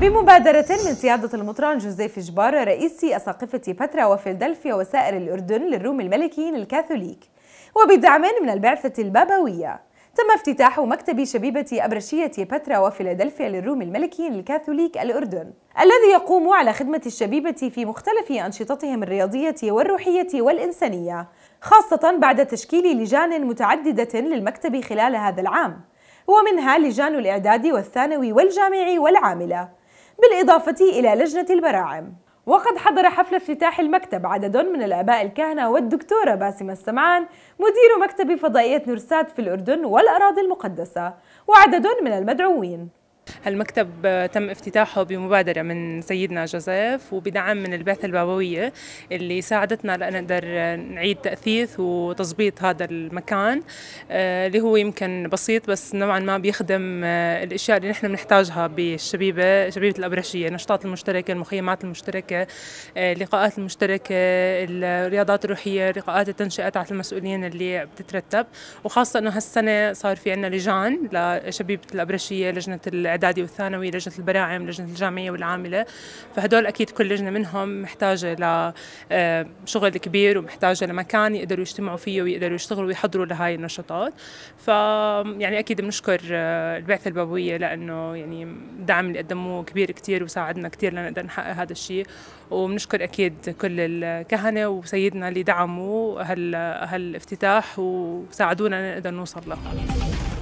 بمبادرة من سيادة المطران جوزيف جبار رئيس أساقفة بترا وفيلدلفيا وسائر الأردن للروم الملكيين الكاثوليك وبدعم من البعثة البابوية تم افتتاح مكتب شبيبة أبرشية بترا وفيلادلفيا للروم الملكيين الكاثوليك الأردن الذي يقوم على خدمة الشبيبة في مختلف أنشطتهم الرياضية والروحية والإنسانية خاصة بعد تشكيل لجان متعددة للمكتب خلال هذا العام ومنها لجان الإعداد والثانوي والجامعي والعاملة بالإضافة إلى لجنة البراعم وقد حضر حفل افتتاح المكتب عدد من الآباء الكهنة والدكتورة باسمة السمعان مدير مكتب فضائية نورسات في الأردن والأراضي المقدسة وعدد من المدعوين هالمكتب تم افتتاحه بمبادرة من سيدنا جوزيف وبدعم من البعثة البابوية اللي ساعدتنا لنقدر نعيد تأثيث وتظبيط هذا المكان آه، اللي هو يمكن بسيط بس نوعا ما بيخدم آه، الأشياء اللي نحن بنحتاجها بالشبيبة شبيبة الأبرشية النشاطات المشتركة المخيمات المشتركة آه، اللقاءات المشتركة الرياضات الروحية لقاءات التنشئة تحت المسؤولين اللي بتترتب وخاصة أنه هالسنة صار في عنا لجان لشبيبة الأبرشية لجنة الاعدادي والثانوي لجنه البراعم لجنه الجامعيه والعامله فهدول اكيد كل لجنه منهم محتاجه لشغل آه، كبير ومحتاجه لمكان يقدروا يجتمعوا فيه ويقدروا يشتغلوا ويحضروا لهاي النشاطات ف يعني اكيد بنشكر آه، البعثه البابويه لانه يعني الدعم اللي قدموه كبير كثير وساعدنا كثير لنقدر نحقق هذا الشيء وبنشكر اكيد كل الكهنه وسيدنا اللي دعموا هالافتتاح وساعدونا نقدر نوصل له